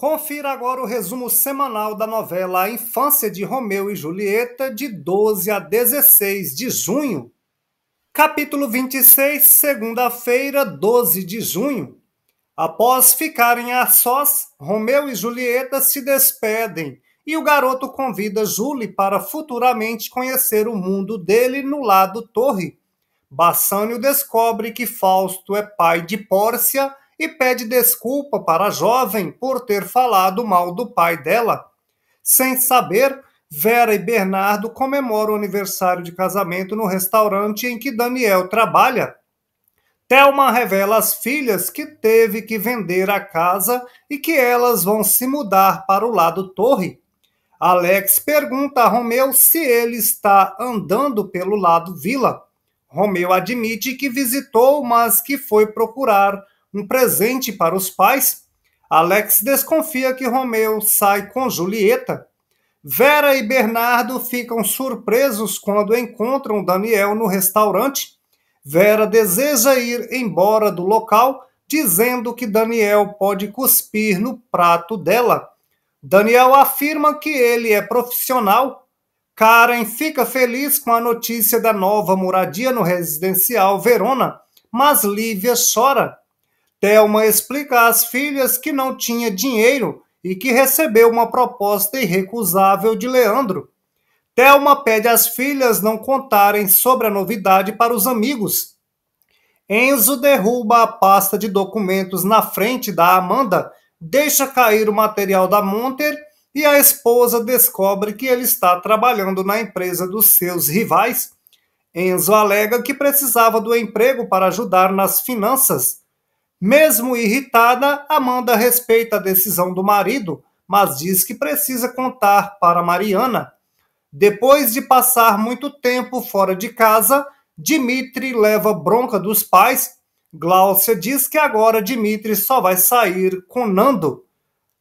Confira agora o resumo semanal da novela A Infância de Romeu e Julieta, de 12 a 16 de junho. Capítulo 26, segunda-feira, 12 de junho. Após ficarem a sós, Romeu e Julieta se despedem e o garoto convida Julie para futuramente conhecer o mundo dele no lado torre. Bassânio descobre que Fausto é pai de Pórcia e pede desculpa para a jovem por ter falado mal do pai dela. Sem saber, Vera e Bernardo comemoram o aniversário de casamento no restaurante em que Daniel trabalha. Thelma revela às filhas que teve que vender a casa e que elas vão se mudar para o lado torre. Alex pergunta a Romeu se ele está andando pelo lado vila. Romeu admite que visitou, mas que foi procurar um presente para os pais, Alex desconfia que Romeu sai com Julieta. Vera e Bernardo ficam surpresos quando encontram Daniel no restaurante. Vera deseja ir embora do local, dizendo que Daniel pode cuspir no prato dela. Daniel afirma que ele é profissional. Karen fica feliz com a notícia da nova moradia no residencial Verona, mas Lívia chora. Thelma explica às filhas que não tinha dinheiro e que recebeu uma proposta irrecusável de Leandro. Thelma pede às filhas não contarem sobre a novidade para os amigos. Enzo derruba a pasta de documentos na frente da Amanda, deixa cair o material da Monter e a esposa descobre que ele está trabalhando na empresa dos seus rivais. Enzo alega que precisava do emprego para ajudar nas finanças mesmo irritada, Amanda respeita a decisão do marido, mas diz que precisa contar para Mariana. Depois de passar muito tempo fora de casa, Dimitri leva bronca dos pais. Glaucia diz que agora Dimitri só vai sair com Nando.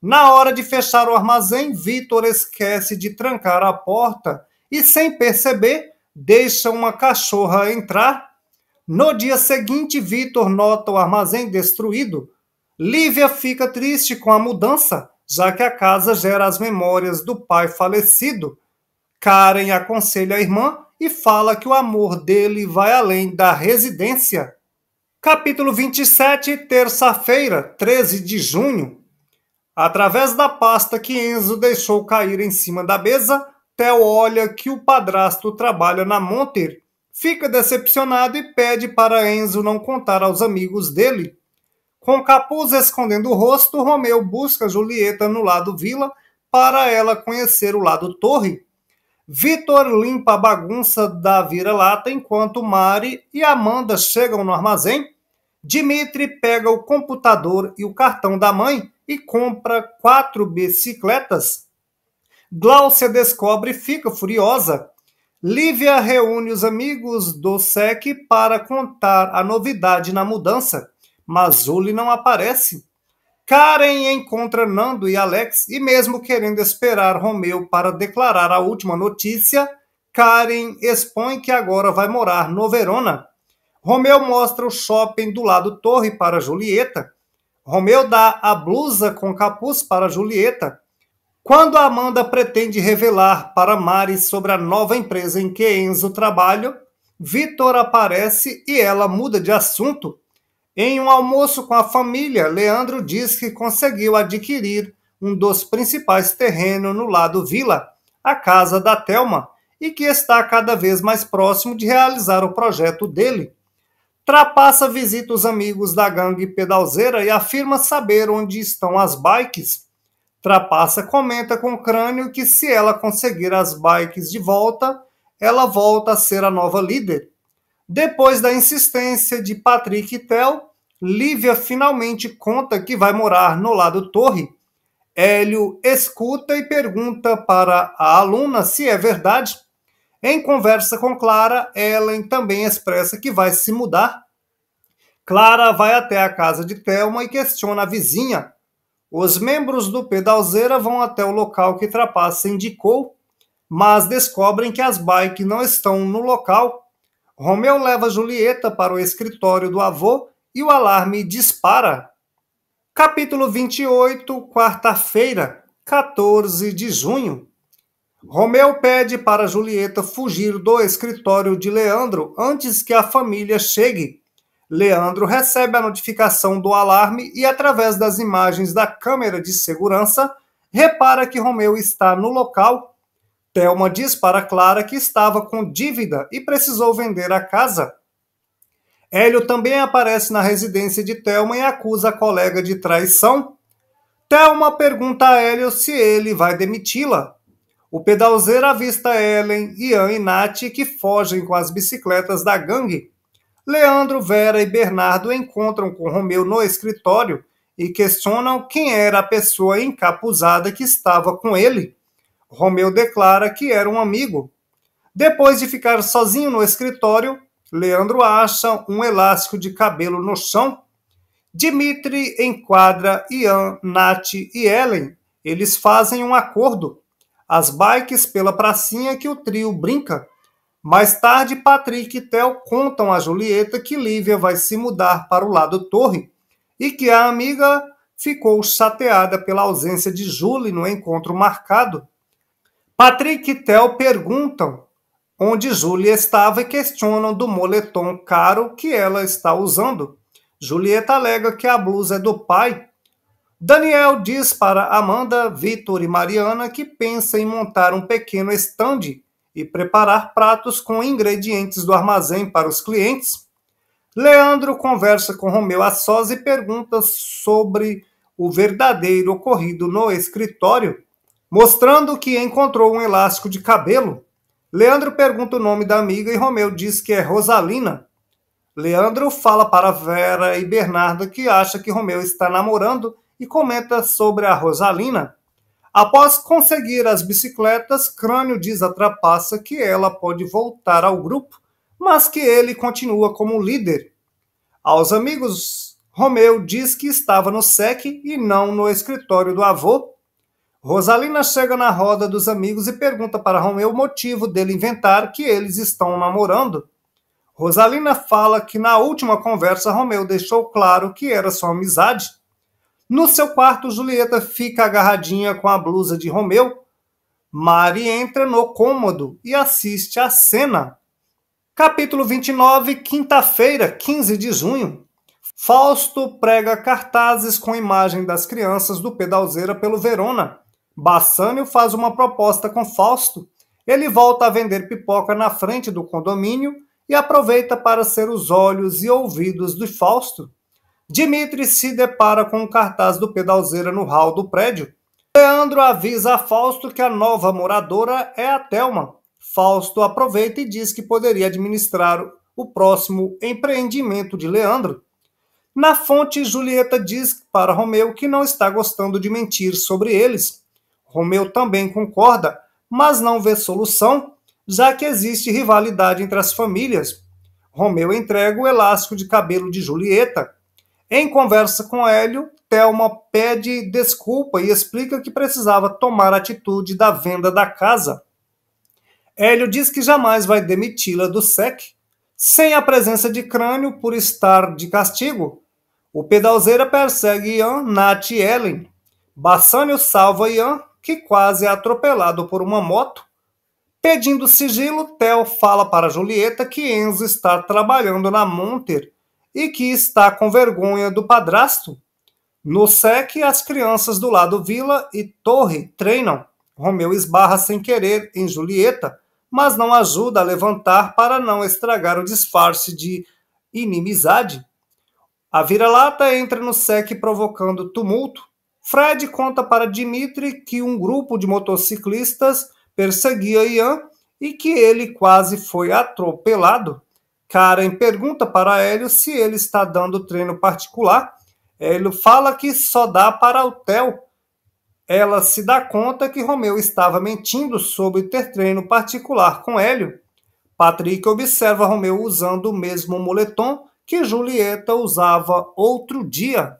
Na hora de fechar o armazém, Vitor esquece de trancar a porta e, sem perceber, deixa uma cachorra entrar no dia seguinte, Vitor nota o armazém destruído. Lívia fica triste com a mudança, já que a casa gera as memórias do pai falecido. Karen aconselha a irmã e fala que o amor dele vai além da residência. Capítulo 27, terça-feira, 13 de junho. Através da pasta que Enzo deixou cair em cima da mesa, Theo olha que o padrasto trabalha na Monter fica decepcionado e pede para Enzo não contar aos amigos dele. Com o capuz escondendo o rosto, Romeu busca Julieta no lado vila para ela conhecer o lado torre. Vitor limpa a bagunça da vira-lata enquanto Mari e Amanda chegam no armazém. Dimitri pega o computador e o cartão da mãe e compra quatro bicicletas. Glaucia descobre e fica furiosa. Lívia reúne os amigos do SEC para contar a novidade na mudança, mas Julie não aparece. Karen encontra Nando e Alex e, mesmo querendo esperar Romeu para declarar a última notícia, Karen expõe que agora vai morar no Verona. Romeu mostra o shopping do lado torre para Julieta. Romeu dá a blusa com capuz para Julieta. Quando a Amanda pretende revelar para Mari sobre a nova empresa em que Enzo trabalha, Vitor aparece e ela muda de assunto. Em um almoço com a família, Leandro diz que conseguiu adquirir um dos principais terrenos no lado Vila, a casa da Telma, e que está cada vez mais próximo de realizar o projeto dele. Trapassa visita os amigos da gangue pedalzeira e afirma saber onde estão as bikes Trapaça comenta com o crânio que se ela conseguir as bikes de volta, ela volta a ser a nova líder. Depois da insistência de Patrick e Tel, Lívia finalmente conta que vai morar no lado torre. Hélio escuta e pergunta para a aluna se é verdade. Em conversa com Clara, Ellen também expressa que vai se mudar. Clara vai até a casa de Thelma e questiona a vizinha, os membros do Pedalzeira vão até o local que Trapaça indicou, mas descobrem que as bikes não estão no local. Romeu leva Julieta para o escritório do avô e o alarme dispara. Capítulo 28, quarta-feira, 14 de junho. Romeu pede para Julieta fugir do escritório de Leandro antes que a família chegue. Leandro recebe a notificação do alarme e, através das imagens da câmera de segurança, repara que Romeu está no local. Thelma diz para Clara que estava com dívida e precisou vender a casa. Hélio também aparece na residência de Thelma e acusa a colega de traição. Thelma pergunta a Hélio se ele vai demiti-la. O pedalzeiro avista Ellen, Ian e Nath que fogem com as bicicletas da gangue. Leandro, Vera e Bernardo encontram com Romeu no escritório e questionam quem era a pessoa encapuzada que estava com ele. Romeu declara que era um amigo. Depois de ficar sozinho no escritório, Leandro acha um elástico de cabelo no chão. Dimitri enquadra Ian, Nath e Ellen. Eles fazem um acordo. As bikes pela pracinha que o trio brinca mais tarde, Patrick e Theo contam a Julieta que Lívia vai se mudar para o lado torre e que a amiga ficou chateada pela ausência de Julie no encontro marcado. Patrick e Theo perguntam onde Julie estava e questionam do moletom caro que ela está usando. Julieta alega que a blusa é do pai. Daniel diz para Amanda, Vitor e Mariana que pensa em montar um pequeno estande e preparar pratos com ingredientes do armazém para os clientes, Leandro conversa com Romeu a sós e pergunta sobre o verdadeiro ocorrido no escritório, mostrando que encontrou um elástico de cabelo. Leandro pergunta o nome da amiga e Romeu diz que é Rosalina. Leandro fala para Vera e Bernardo que acha que Romeu está namorando e comenta sobre a Rosalina. Após conseguir as bicicletas, Crânio diz a Trapaça que ela pode voltar ao grupo, mas que ele continua como líder. Aos amigos, Romeu diz que estava no SEC e não no escritório do avô. Rosalina chega na roda dos amigos e pergunta para Romeu o motivo dele inventar que eles estão namorando. Rosalina fala que na última conversa Romeu deixou claro que era sua amizade. No seu quarto, Julieta fica agarradinha com a blusa de Romeu. Mari entra no cômodo e assiste à cena. Capítulo 29, quinta-feira, 15 de junho. Fausto prega cartazes com imagem das crianças do Pedalzeira pelo Verona. Bassânio faz uma proposta com Fausto. Ele volta a vender pipoca na frente do condomínio e aproveita para ser os olhos e ouvidos de Fausto. Dimitri se depara com o cartaz do Pedalzeira no hall do prédio. Leandro avisa a Fausto que a nova moradora é a Thelma. Fausto aproveita e diz que poderia administrar o próximo empreendimento de Leandro. Na fonte, Julieta diz para Romeu que não está gostando de mentir sobre eles. Romeu também concorda, mas não vê solução, já que existe rivalidade entre as famílias. Romeu entrega o elástico de cabelo de Julieta em conversa com Hélio, Thelma pede desculpa e explica que precisava tomar atitude da venda da casa. Hélio diz que jamais vai demiti-la do SEC, sem a presença de crânio por estar de castigo. O pedalzeira persegue Ian, Nat e Ellen. Bassânio salva Ian, que quase é atropelado por uma moto. Pedindo sigilo, Theo fala para Julieta que Enzo está trabalhando na Monter e que está com vergonha do padrasto. No SEC, as crianças do lado Vila e Torre treinam. Romeu esbarra sem querer em Julieta, mas não ajuda a levantar para não estragar o disfarce de inimizade. A vira-lata entra no SEC provocando tumulto. Fred conta para Dimitri que um grupo de motociclistas perseguia Ian e que ele quase foi atropelado. Karen pergunta para Hélio se ele está dando treino particular. Hélio fala que só dá para o Theo. Ela se dá conta que Romeu estava mentindo sobre ter treino particular com Hélio. Patrick observa Romeu usando o mesmo moletom que Julieta usava outro dia.